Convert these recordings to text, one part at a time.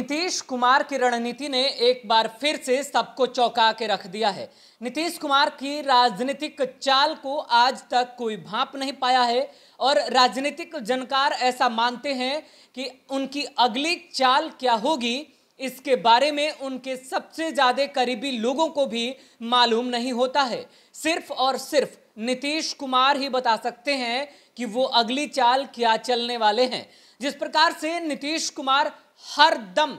नीतीश कुमार की रणनीति ने एक बार फिर से सबको चौंका के रख दिया है नीतीश कुमार की राजनीतिक चाल को आज तक कोई भाप नहीं पाया है और राजनीतिक जनकार ऐसा मानते हैं कि उनकी अगली चाल क्या होगी इसके बारे में उनके सबसे ज्यादा करीबी लोगों को भी मालूम नहीं होता है सिर्फ और सिर्फ नीतीश कुमार ही बता सकते हैं कि वो अगली चाल क्या चलने वाले हैं जिस प्रकार से नीतीश कुमार हर दम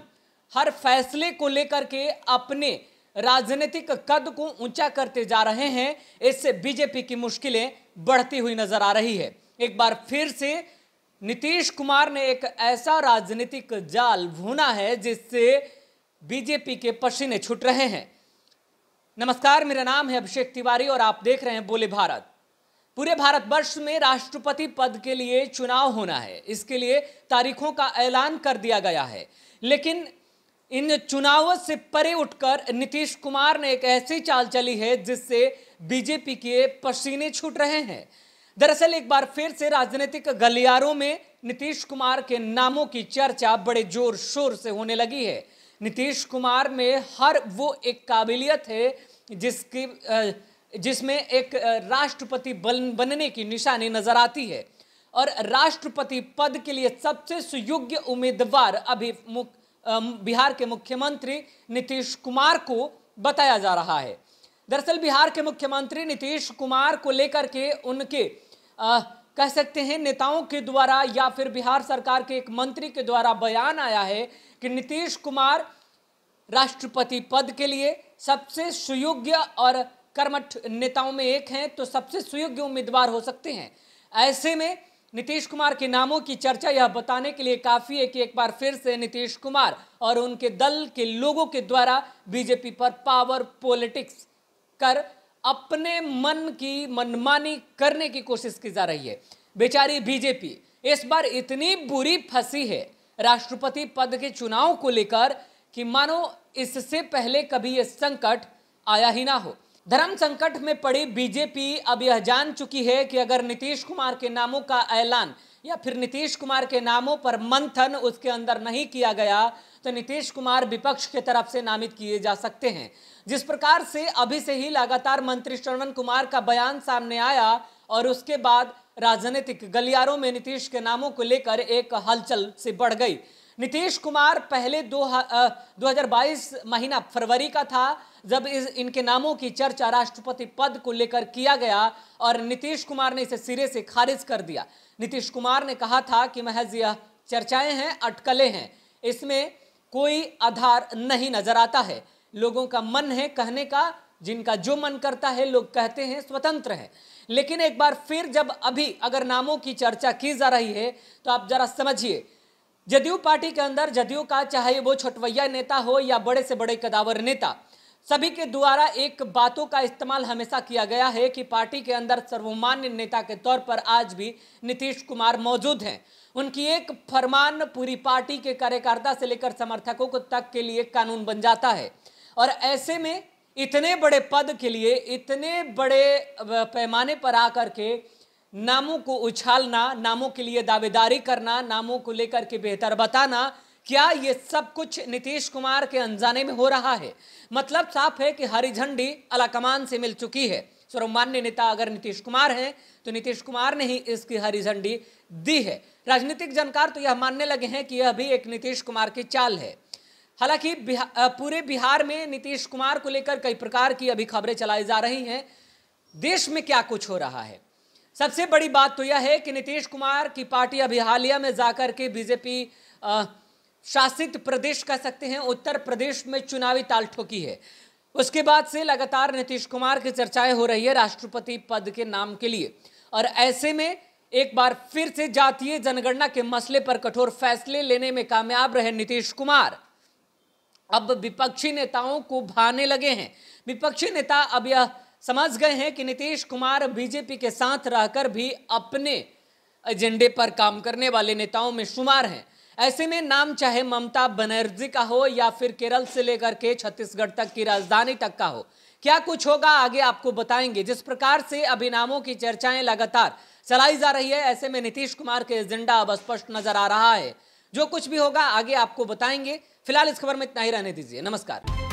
हर फैसले को लेकर के अपने राजनीतिक कद को ऊंचा करते जा रहे हैं इससे बीजेपी की मुश्किलें बढ़ती हुई नजर आ रही है एक बार फिर से नीतीश कुमार ने एक ऐसा राजनीतिक जाल भूना है जिससे बीजेपी के पसीने छुट रहे हैं नमस्कार मेरा नाम है अभिषेक तिवारी और आप देख रहे हैं बोले भारत पूरे भारतवर्ष में राष्ट्रपति पद के लिए चुनाव होना है इसके लिए तारीखों का ऐलान कर दिया गया है लेकिन इन चुनावों से परे उठकर नीतीश कुमार ने एक ऐसी चाल चली है जिससे बीजेपी के पसीने छूट रहे हैं दरअसल एक बार फिर से राजनीतिक गलियारों में नीतीश कुमार के नामों की चर्चा बड़े जोर शोर से होने लगी है नीतीश कुमार में हर वो एक काबिलियत है जिसकी जिसमें एक राष्ट्रपति बन, बनने की निशानी नजर आती है और राष्ट्रपति पद के लिए सबसे सुयोग्य उम्मीदवार अभी मुख, बिहार के मुख्यमंत्री नीतीश कुमार को बताया जा रहा है दरअसल बिहार के मुख्यमंत्री नीतीश कुमार को लेकर के उनके आ, कह सकते हैं नेताओं के द्वारा या फिर बिहार सरकार के एक मंत्री के द्वारा बयान आया है कि नीतीश कुमार राष्ट्रपति पद के लिए सबसे सुयोग्य और कर्मठ नेताओं में एक हैं तो सबसे सुयोग्य उम्मीदवार हो सकते हैं ऐसे में नीतीश कुमार के नामों की चर्चा यह बताने के लिए काफ़ी है कि एक बार फिर से नीतीश कुमार और उनके दल के लोगों के द्वारा बीजेपी पर पावर पॉलिटिक्स कर अपने मन की मनमानी करने की कोशिश की जा रही है बेचारी बीजेपी इस बार इतनी बुरी फंसी है राष्ट्रपति पद के चुनाव को लेकर कि मानो इससे पहले कभी यह संकट आया ही ना हो धर्म संकट में पड़ी बीजेपी अब यह जान चुकी है कि अगर नीतीश कुमार के नामों का ऐलान या फिर नीतीश कुमार के नामों पर मंथन उसके अंदर नहीं किया गया तो नीतीश कुमार विपक्ष के तरफ से नामित किए जा सकते हैं जिस प्रकार से अभी से ही लगातार मंत्री श्रवण कुमार का बयान सामने आया और उसके बाद राजनीतिक गलियारों में नीतीश के नामों को लेकर एक हलचल से बढ़ गई नीतीश कुमार पहले दो हजार बाईस महीना फरवरी का था जब इस इनके नामों की चर्चा राष्ट्रपति पद को लेकर किया गया और नीतीश कुमार ने इसे सिरे से खारिज कर दिया नीतीश कुमार ने कहा था कि महज यह चर्चाएं हैं अटकलें हैं इसमें कोई आधार नहीं नजर आता है लोगों का मन है कहने का जिनका जो मन करता है लोग कहते हैं स्वतंत्र है लेकिन एक बार फिर जब अभी अगर नामों की चर्चा की जा रही है तो आप जरा समझिए जदयू पार्टी के अंदर जदयू का चाहे वो छोटवैया नेता हो या बड़े से बड़े कदावर नेता सभी के द्वारा एक बातों का इस्तेमाल हमेशा किया गया है कि पार्टी के अंदर सर्वमान्य नेता के तौर पर आज भी नीतीश कुमार मौजूद हैं उनकी एक फरमान पूरी पार्टी के कार्यकर्ता से लेकर समर्थकों को तक के लिए कानून बन जाता है और ऐसे में इतने बड़े पद के लिए इतने बड़े पैमाने पर आकर के नामों को उछालना नामों के लिए दावेदारी करना नामों को लेकर के बेहतर बताना क्या ये सब कुछ नीतीश कुमार के अनजाने में हो रहा है मतलब साफ है कि हरी झंडी अलाकमान से मिल चुकी है सर्वमान्य नेता अगर नीतीश कुमार हैं तो नीतीश कुमार ने ही इसकी हरी झंडी दी है राजनीतिक जानकार तो यह मानने लगे हैं कि यह भी एक नीतीश कुमार की चाल है हालांकि बिहा, पूरे बिहार में नीतीश कुमार को लेकर कई प्रकार की अभी खबरें चलाई जा रही हैं देश में क्या कुछ हो रहा है सबसे बड़ी बात तो यह है कि नीतीश कुमार की पार्टी अभी हालिया में जाकर के बीजेपी शासित प्रदेश कह सकते हैं उत्तर प्रदेश में चुनावी ताल ठोकी है उसके बाद से लगातार नीतीश कुमार की चर्चाएं हो रही है राष्ट्रपति पद के नाम के लिए और ऐसे में एक बार फिर से जातीय जनगणना के मसले पर कठोर फैसले लेने में कामयाब रहे नीतीश कुमार अब विपक्षी नेताओं को भाने लगे हैं विपक्षी नेता अब यह समझ गए हैं कि नीतीश कुमार बीजेपी के साथ रहकर भी अपने एजेंडे पर काम करने वाले नेताओं में शुमार हैं ऐसे में नाम चाहे ममता बनर्जी का हो या फिर केरल से लेकर के छत्तीसगढ़ तक की राजधानी तक का हो क्या कुछ होगा आगे आपको बताएंगे जिस प्रकार से अभी नामों की चर्चाएं लगातार चलाई जा रही है ऐसे में नीतीश कुमार के एजेंडा अब स्पष्ट नजर आ रहा है जो कुछ भी होगा आगे आपको बताएंगे फिलहाल इस खबर में इतना ही रहने दीजिए नमस्कार